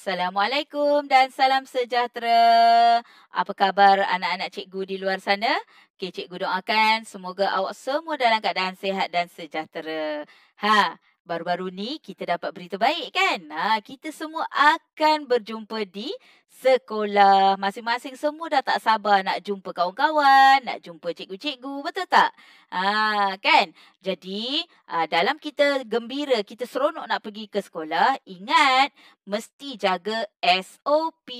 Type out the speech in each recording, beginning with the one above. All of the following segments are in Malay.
Assalamualaikum dan salam sejahtera. Apa khabar anak-anak cikgu di luar sana? Okey, cikgu doakan semoga awak semua dalam keadaan sehat dan sejahtera. Ha, baru-baru ni kita dapat berita baik kan? Ha, kita semua akan berjumpa di sekolah. Masing-masing semua dah tak sabar nak jumpa kawan-kawan, nak jumpa cikgu-cikgu, betul tak? Ha, kan? Jadi, ha, dalam kita gembira, kita seronok nak pergi ke sekolah, ingat mesti jaga SOP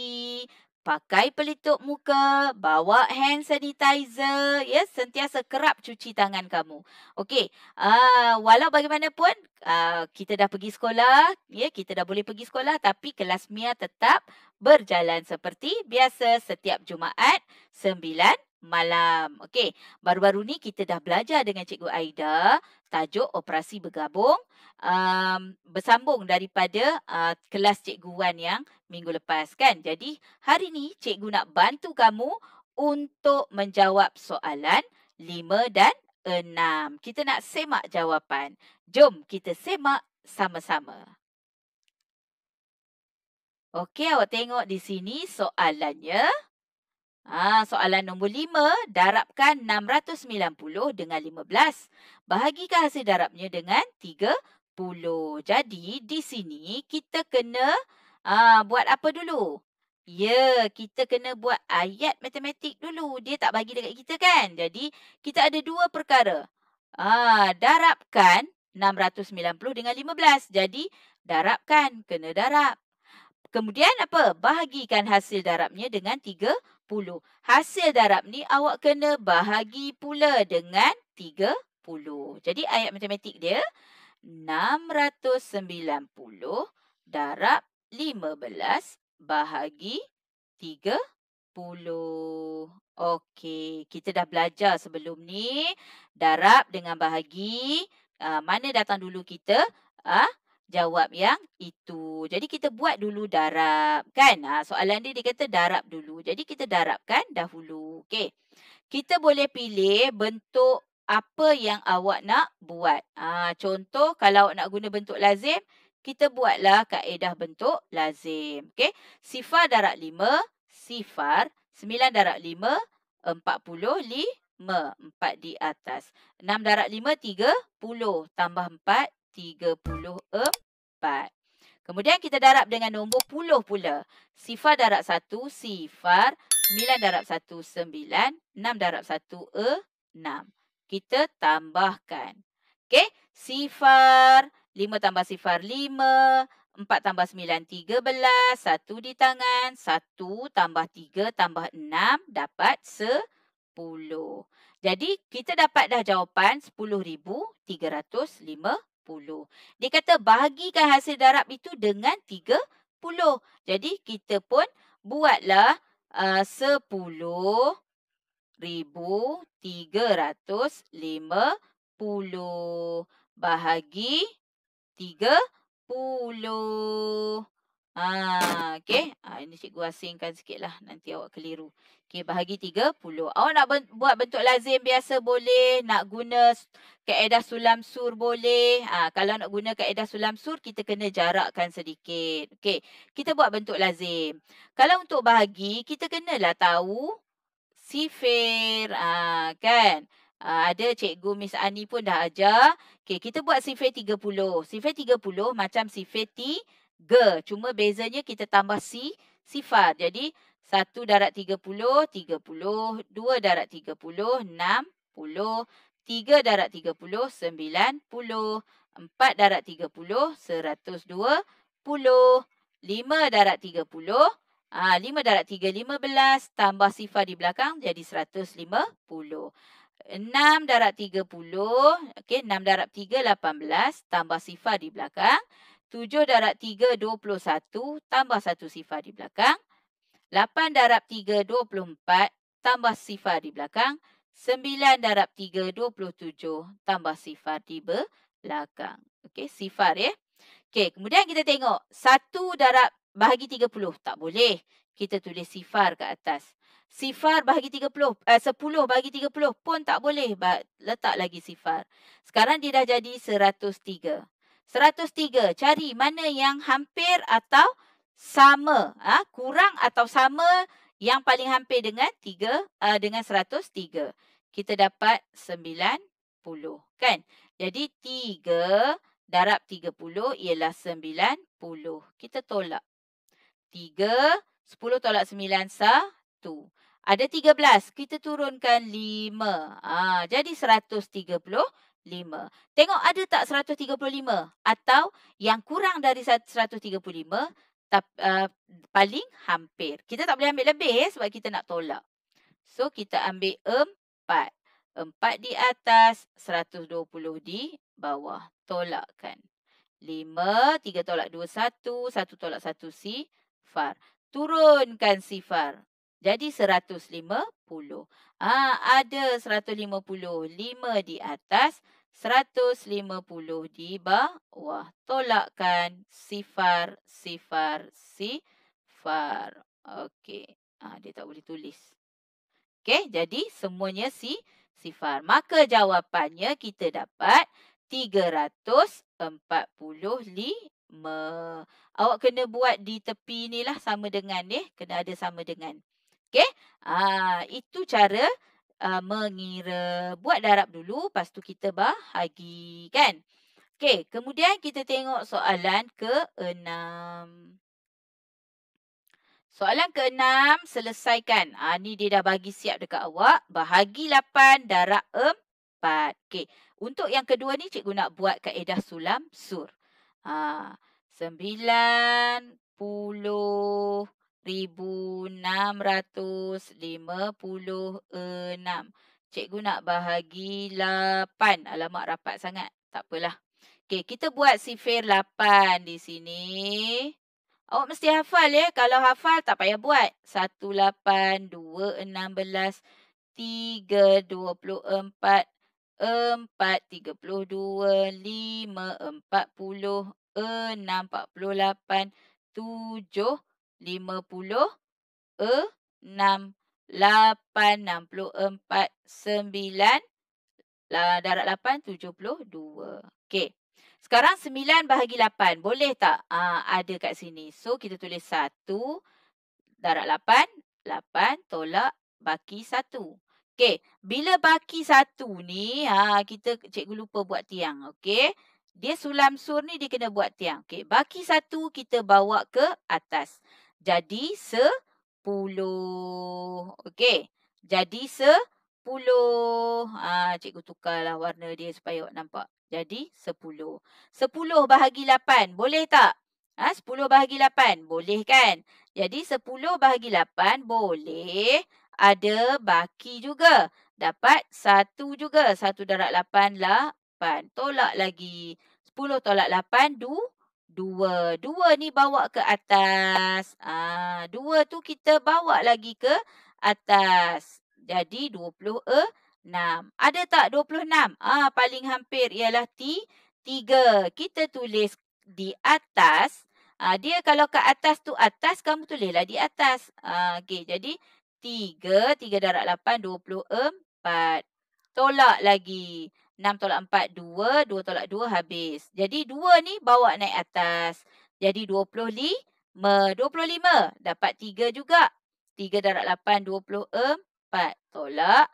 pakai pelitup muka, bawa hand sanitizer, ya, sentiasa kerap cuci tangan kamu. Okey, uh, ah, walau bagaimanapun, uh, kita dah pergi sekolah, ya, kita dah boleh pergi sekolah tapi kelas Mia tetap berjalan seperti biasa setiap Jumaat 9 malam. Okey, baru-baru ni kita dah belajar dengan Cikgu Aida tajuk operasi bergabung um, bersambung daripada uh, kelas cikgu Wan yang minggu lepas kan. Jadi hari ni cikgu nak bantu kamu untuk menjawab soalan 5 dan 6. Kita nak semak jawapan. Jom kita semak sama-sama. Okey, awak tengok di sini soalannya. Ha, soalan nombor 5, darabkan 690 dengan 15. Bahagikan hasil darabnya dengan 30. Jadi, di sini kita kena ha, buat apa dulu? Ya, kita kena buat ayat matematik dulu. Dia tak bagi dekat kita kan? Jadi, kita ada dua perkara. Ha, darabkan 690 dengan 15. Jadi, darabkan. Kena darab. Kemudian apa? Bahagikan hasil darabnya dengan 30. Hasil darab ni awak kena bahagi pula dengan 30. Jadi ayat matematik dia 690 darab 15 bahagi 30. Okey, kita dah belajar sebelum ni darab dengan bahagi. Uh, mana datang dulu kita? Uh, jawab yang itu. Jadi kita buat dulu darab kan. Ha, soalan dia dia kata darab dulu. Jadi kita darabkan dahulu. Okey. Kita boleh pilih bentuk apa yang awak nak buat. Ha, contoh kalau awak nak guna bentuk lazim. Kita buatlah kaedah bentuk lazim. Okey. Sifar darab lima. Sifar. Sembilan darab lima. Empat puluh lima. Empat di atas. Enam darab lima. Tiga puluh. Tambah empat. 34. Kemudian kita darab dengan nombor puluh pula. Sifar darab 1, sifar 9 darab 1, 9, 6 darab 1, 6. Kita tambahkan. Okey, sifar 5 tambah sifar 5, 4 tambah 9, 13, 1 di tangan, 1 tambah 3 tambah 6 dapat 10. Jadi kita dapat dah jawapan 10,305. 30. Dia kata bahagikan hasil darab itu dengan 30. Jadi kita pun buatlah uh, 10,350 bahagi 30. Ah, okay. Ah ini cikgu asingkan sikit lah. Nanti awak keliru. Okay, Bahagi 30. Awak nak buat bentuk lazim biasa boleh. Nak guna kaedah sulam sur boleh. Ah kalau nak guna kaedah sulam sur, kita kena jarakkan sedikit. Okay, Kita buat bentuk lazim. Kalau untuk bahagi, kita kenalah tahu sifir. Ah kan? Ha, ada cikgu Miss Ani pun dah ajar. Okay, Kita buat sifir 30. Sifir 30 macam sifir 30 ge. Cuma bezanya kita tambah si sifar. Jadi 1 darat 30, 30. 2 darat 30, 60. 3 darat 30, 90. 4 darat 30, 120. 5 darat 30. Ha, 5 darat 3, 15. Tambah sifar di belakang jadi 150. 6 darat 30. Okay, 6 darat 3, 18. Tambah sifar di belakang. 7 darab 3, 21 tambah satu sifar di belakang. 8 darab 3, 24 tambah sifar di belakang. 9 darab 3, 27 tambah sifar di belakang. Okey, sifar ya. Okey, kemudian kita tengok 1 darab bahagi 30. Tak boleh. Kita tulis sifar ke atas. Sifar bahagi 30, eh, 10 bahagi 30 pun tak boleh. Letak lagi sifar. Sekarang dia dah jadi 103. 103. Cari mana yang hampir atau sama. ha? kurang atau sama yang paling hampir dengan 3 uh, ha, dengan 103. Kita dapat 90, kan? Jadi 3 darab 30 ialah 90. Kita tolak. 3 10 tolak 9 1. Ada 13, kita turunkan 5. Ah, ha, jadi 130 5. Tengok ada tak 135 atau yang kurang dari 135 tap, uh, paling hampir. Kita tak boleh ambil lebih eh, sebab kita nak tolak. So kita ambil empat empat di atas, 120 di bawah. Tolakkan. Lima tiga tolak dua satu satu tolak 1 sifar. Turunkan sifar. Jadi 150. Ha, ada 155 di atas, 150 di bawah. Tolakkan sifar, sifar, sifar. Okey. Ha, dia tak boleh tulis. Okey, jadi semuanya si sifar. Maka jawapannya kita dapat 345. Awak kena buat di tepi ni lah sama dengan ni. Eh. Kena ada sama dengan. Okey. Ah itu cara uh, mengira buat darab dulu lepas tu kita bahagi kan. Okey, kemudian kita tengok soalan ke-6. Soalan ke-6 selesaikan. Ah ni dia dah bagi siap dekat awak, bahagi lapan darab empat. Okey. Untuk yang kedua ni cikgu nak buat kaedah sulam sur. Ah 9 10 1656. Cikgu nak bahagi 8. Alamak rapat sangat. Tak apalah. Okey, kita buat sifir 8 di sini. Awak mesti hafal ya. Kalau hafal tak payah buat. 1 8 2 16 3 24 4 32 5 40 6 48 7 lima puluh, eh, enam, lapan, enam puluh empat, sembilan, darat lapan, tujuh puluh dua. Okey. Sekarang sembilan bahagi lapan. Boleh tak uh, ada kat sini? So, kita tulis satu, darat lapan, lapan, tolak, baki satu. Okey. Bila baki satu ni, ha, kita cikgu lupa buat tiang. Okey. Dia sulam sur ni dia kena buat tiang. Okey. Baki satu kita bawa ke atas jadi sepuluh. Okey. Jadi sepuluh. Ha, cikgu tukarlah warna dia supaya awak nampak. Jadi sepuluh. Sepuluh bahagi lapan. Boleh tak? Ah, sepuluh bahagi lapan. Boleh kan? Jadi sepuluh bahagi lapan boleh. Ada baki juga. Dapat satu juga. Satu darat lapan lah. Tolak lagi. Sepuluh tolak lapan. Dua. Dua. Dua ni bawa ke atas. Ah, Dua tu kita bawa lagi ke atas. Jadi dua puluh enam. Ada tak dua 26? Ah, paling hampir ialah T. Tiga. Kita tulis di atas. Ah, dia kalau ke atas tu atas, kamu tulislah di atas. Ah, Okey, jadi 3. 3 darat puluh empat. Tolak lagi. 6 tolak 4, 2. 2 tolak 2 habis. Jadi 2 ni bawa naik atas. Jadi 25. 25 dapat 3 juga. 3 darat 8, 24 tolak.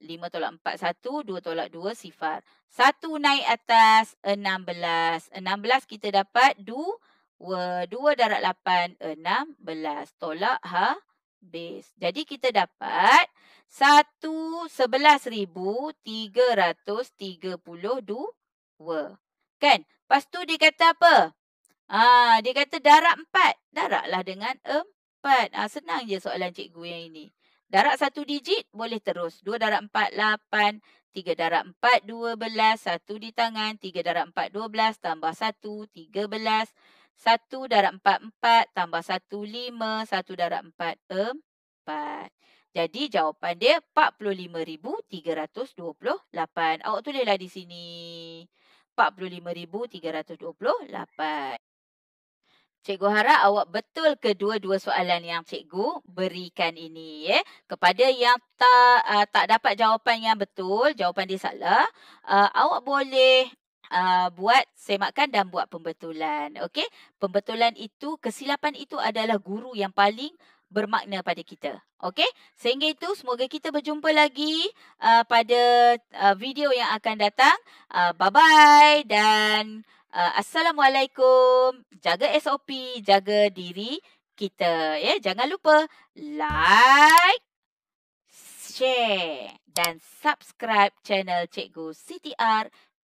5 tolak 4, 1. 2 tolak 2, sifar. 1 naik atas, 16. 16 kita dapat 2. 2 darat 8, 16 tolak habis base. Jadi kita dapat 11,332. Kan? Lepas tu dia kata apa? Ah, dia kata darab 4. Daraplah dengan 4. Ah, senang je soalan cikgu yang ini. Darab 1 digit boleh terus. 2 darab 4, 8. 3 darab 4, 12. 1 di tangan. 3 darab 4, 12. Tambah 1, 13. 13. 1 darab 4, 4 tambah 1, 5. 1 darab 4, 4. Jadi jawapan dia 45,328. Awak tulislah di sini. 45,328. Cikgu harap awak betul kedua-dua soalan yang cikgu berikan ini. Eh. Kepada yang tak uh, tak dapat jawapan yang betul, jawapan dia salah. Uh, awak boleh Uh, buat semakan dan buat pembetulan. Okey? Pembetulan itu, kesilapan itu adalah guru yang paling bermakna pada kita. Okey? Sehingga itu, semoga kita berjumpa lagi uh, pada uh, video yang akan datang. Uh, bye-bye dan uh, Assalamualaikum. Jaga SOP, jaga diri kita. Ya? Jangan lupa like share dan subscribe channel Cikgu CTR